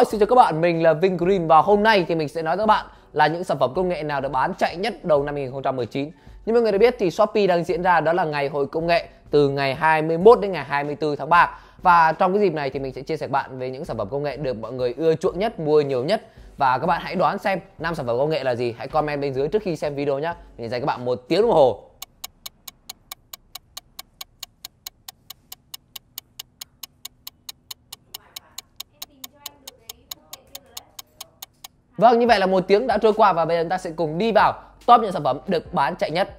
Rồi, xin chào các bạn, mình là Vinh Green và hôm nay thì mình sẽ nói với các bạn là những sản phẩm công nghệ nào được bán chạy nhất đầu năm 2019. Như mọi người đã biết thì Shopee đang diễn ra đó là ngày hội công nghệ từ ngày 21 đến ngày 24 tháng 3. Và trong cái dịp này thì mình sẽ chia sẻ bạn về những sản phẩm công nghệ được mọi người ưa chuộng nhất, mua nhiều nhất và các bạn hãy đoán xem năm sản phẩm công nghệ là gì hãy comment bên dưới trước khi xem video nhé mình dành các bạn một tiếng đồng hồ Vâng, như vậy là một tiếng đã trôi qua và bây giờ chúng ta sẽ cùng đi vào top những sản phẩm được bán chạy nhất.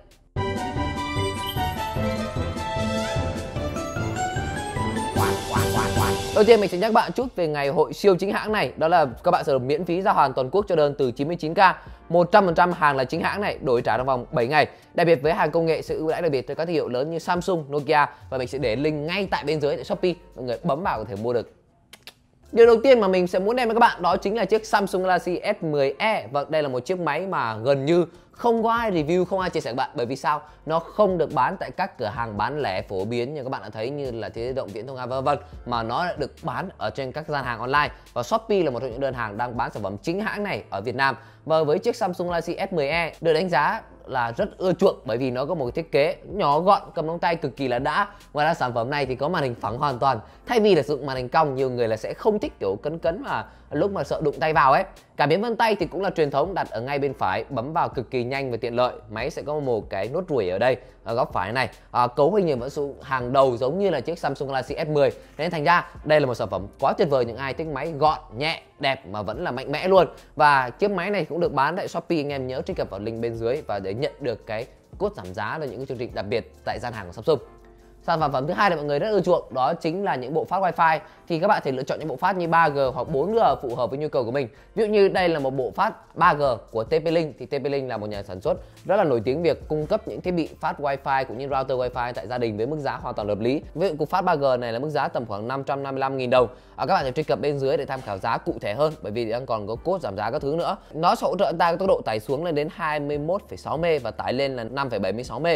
Đầu tiên mình sẽ nhắc bạn chút về ngày hội siêu chính hãng này Đó là các bạn sẽ được miễn phí giao hàng toàn quốc cho đơn từ 99k 100% hàng là chính hãng này đổi trả trong vòng 7 ngày Đặc biệt với hàng công nghệ sẽ ưu đãi đặc biệt cho các thương hiệu lớn như Samsung, Nokia Và mình sẽ để link ngay tại bên dưới tại Shopee Mọi người bấm vào có thể mua được Điều đầu tiên mà mình sẽ muốn đem với các bạn đó chính là chiếc Samsung Galaxy S10e. Vâng, đây là một chiếc máy mà gần như không có ai review, không ai chia sẻ các bạn bởi vì sao? Nó không được bán tại các cửa hàng bán lẻ phổ biến như các bạn đã thấy như là Thế Động Viễn Thông A vân vân mà nó lại được bán ở trên các gian hàng online và Shopee là một trong những đơn hàng đang bán sản phẩm chính hãng này ở Việt Nam. Và với chiếc Samsung Galaxy S10e được đánh giá là rất ưa chuộng bởi vì nó có một thiết kế nhỏ gọn cầm trong tay cực kỳ là đã ngoài ra sản phẩm này thì có màn hình phẳng hoàn toàn thay vì là sử dụng màn hình cong nhiều người là sẽ không thích kiểu cấn cấn mà lúc mà sợ đụng tay vào ấy cảm biến vân tay thì cũng là truyền thống đặt ở ngay bên phải bấm vào cực kỳ nhanh và tiện lợi máy sẽ có một cái nốt ruồi ở đây ở góc phải này à, cấu hình thì vẫn sử hàng đầu giống như là chiếc Samsung Galaxy S10 nên thành ra đây là một sản phẩm quá tuyệt vời những ai thích máy gọn nhẹ đẹp mà vẫn là mạnh mẽ luôn và chiếc máy này cũng được bán tại Shopee anh em nhớ truy cập vào link bên dưới và để nhận được cái cốt giảm giá là những chương trình đặc biệt tại gian hàng của Samsung sản phẩm phẩm thứ hai được mọi người rất ưa chuộng đó chính là những bộ phát wifi thì các bạn thể lựa chọn những bộ phát như 3G hoặc 4G phù hợp với nhu cầu của mình ví dụ như đây là một bộ phát 3G của TP-Link thì TP-Link là một nhà sản xuất rất là nổi tiếng việc cung cấp những thiết bị phát wifi cũng như router wifi tại gia đình với mức giá hoàn toàn hợp lý ví dụ cục phát 3G này là mức giá tầm khoảng 555.000 đồng à, các bạn có truy cập bên dưới để tham khảo giá cụ thể hơn bởi vì đang còn có cốt giảm giá các thứ nữa nó sẽ hỗ trợ ta tốc độ tải xuống lên đến 21,6 m và tải lên là 5,76 m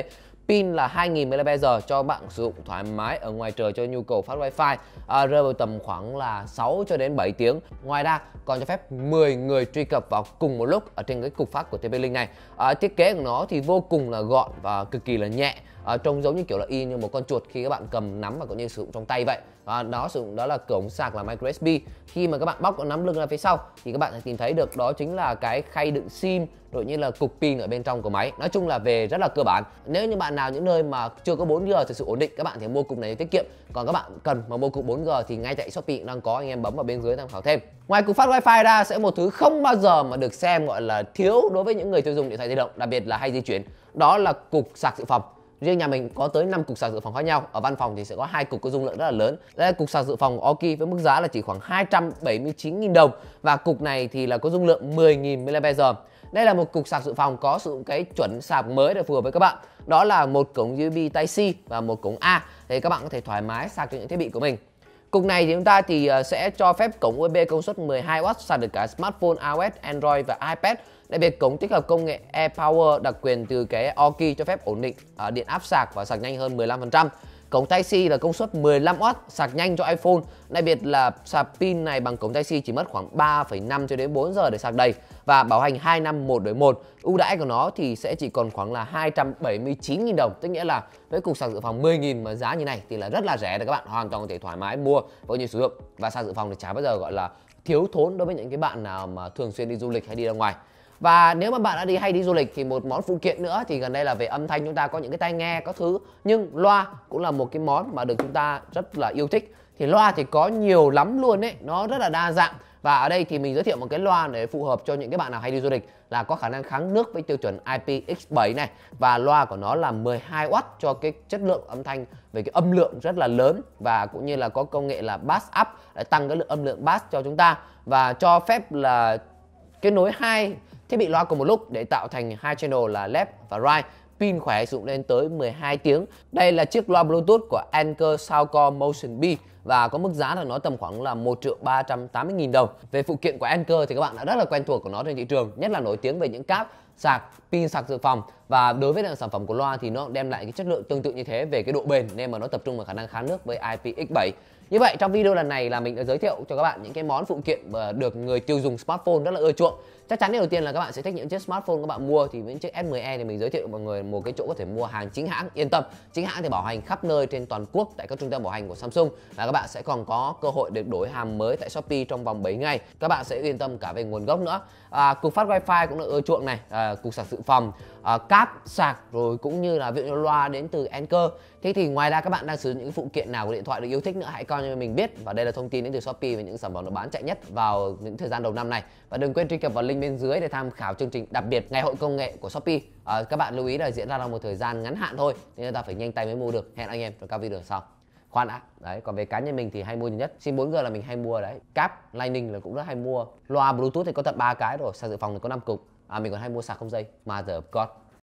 pin là 2000 mAh cho bạn sử dụng thoải mái ở ngoài trời cho nhu cầu phát wifi à, rơi vào tầm khoảng là 6 cho đến 7 tiếng. Ngoài ra còn cho phép 10 người truy cập vào cùng một lúc ở trên cái cục phát của TP-Link này. À, thiết kế của nó thì vô cùng là gọn và cực kỳ là nhẹ. À, trông giống như kiểu là y như một con chuột khi các bạn cầm nắm và có như sử dụng trong tay vậy và đó sử dụng đó là cổng sạc là micro USB khi mà các bạn bóc nắm lưng ra phía sau thì các bạn sẽ tìm thấy được đó chính là cái khay đựng sim rồi như là cục pin ở bên trong của máy nói chung là về rất là cơ bản nếu như bạn nào những nơi mà chưa có 4G thực sự ổn định các bạn thì mua cục này tiết kiệm còn các bạn cần mà mua cục 4G thì ngay tại Shopee đang có anh em bấm vào bên dưới tham khảo thêm ngoài cục phát wifi ra sẽ một thứ không bao giờ mà được xem gọi là thiếu đối với những người tiêu dùng điện thoại di động đặc biệt là hay di chuyển đó là cục sạc dự phòng riêng nhà mình có tới 5 cục sạc dự phòng khác nhau ở văn phòng thì sẽ có hai cục có dung lượng rất là lớn đây là cục sạc dự phòng Oki với mức giá là chỉ khoảng 279.000 đồng và cục này thì là có dung lượng 10.000 mAh đây là một cục sạc dự phòng có sử dụng cái chuẩn sạc mới để phù hợp với các bạn đó là một cổng USB Type C và một cổng A thì các bạn có thể thoải mái sạc cho những thiết bị của mình Cục này thì chúng ta thì ờ, sẽ cho phép cổng USB công suất 12W sạc được cả smartphone, iOS, Android và iPad Đặc biệt cổng tích hợp công nghệ e-Power đặc quyền từ cái Oki cho phép ổn định ở à, điện áp sạc và sạc nhanh hơn 15%. Cổng Type-C là công suất 15W sạc nhanh cho iPhone. Đặc biệt là sạc pin này bằng cổng Type-C chỉ mất khoảng 3,5 cho đến 4 giờ để sạc đầy và bảo hành 2 năm 1 đổi 1. Ưu đãi của nó thì sẽ chỉ còn khoảng là 279.000 đồng, tức nghĩa là với cục sạc dự phòng 10.000 mà giá như này thì là rất là rẻ để các bạn hoàn toàn có thể thoải mái mua và nhiều sử dụng và sạc dự phòng thì chả bao giờ gọi là thiếu thốn đối với những cái bạn nào mà thường xuyên đi du lịch hay đi ra ngoài và nếu mà bạn đã đi hay đi du lịch thì một món phụ kiện nữa thì gần đây là về âm thanh chúng ta có những cái tai nghe có thứ nhưng loa cũng là một cái món mà được chúng ta rất là yêu thích thì loa thì có nhiều lắm luôn ấy nó rất là đa dạng và ở đây thì mình giới thiệu một cái loa để phù hợp cho những cái bạn nào hay đi du lịch là có khả năng kháng nước với tiêu chuẩn IPX7 này và loa của nó là 12W cho cái chất lượng âm thanh về cái âm lượng rất là lớn và cũng như là có công nghệ là bass up để tăng cái lượng âm lượng bass cho chúng ta và cho phép là kết nối hai thiết bị loa cùng một lúc để tạo thành hai channel là left và right pin khỏe sử dụng lên tới 12 tiếng. Đây là chiếc loa Bluetooth của Anker Soundcore Motion B và có mức giá là nó tầm khoảng là 1 triệu 380 nghìn đồng. Về phụ kiện của Anker thì các bạn đã rất là quen thuộc của nó trên thị trường, nhất là nổi tiếng về những cáp sạc, pin sạc dự phòng và đối với sản phẩm của loa thì nó đem lại cái chất lượng tương tự như thế về cái độ bền nên mà nó tập trung vào khả năng kháng nước với IPX7 như vậy trong video lần này là mình đã giới thiệu cho các bạn những cái món phụ kiện được người tiêu dùng smartphone rất là ưa chuộng chắc chắn đầu tiên là các bạn sẽ thích những chiếc smartphone các bạn mua thì những chiếc S10e thì mình giới thiệu mọi người một cái chỗ có thể mua hàng chính hãng yên tâm chính hãng thì bảo hành khắp nơi trên toàn quốc tại các trung tâm bảo hành của Samsung và các bạn sẽ còn có cơ hội được đổi hàng mới tại Shopee trong vòng 7 ngày các bạn sẽ yên tâm cả về nguồn gốc nữa à, cục phát wifi cũng là ưa chuộng này à, cục sạc dự phòng uh, cáp sạc rồi cũng như là viện loa đến từ Anker thế thì ngoài ra các bạn đang sử dụng những phụ kiện nào của điện thoại được yêu thích nữa hãy coi cho mình biết và đây là thông tin đến từ Shopee về những sản phẩm được bán chạy nhất vào những thời gian đầu năm này và đừng quên truy cập vào link bên dưới để tham khảo chương trình đặc biệt ngày hội công nghệ của Shopee à, các bạn lưu ý là diễn ra trong một thời gian ngắn hạn thôi nên ta phải nhanh tay mới mua được hẹn anh em trong các video sau khoan đã đấy còn về cá nhân mình thì hay mua nhiều nhất sim 4G là mình hay mua đấy cáp lightning là cũng rất hay mua loa bluetooth thì có tận ba cái rồi sạc dự phòng thì có năm cục à mình còn hay mua sạc không dây Mother of God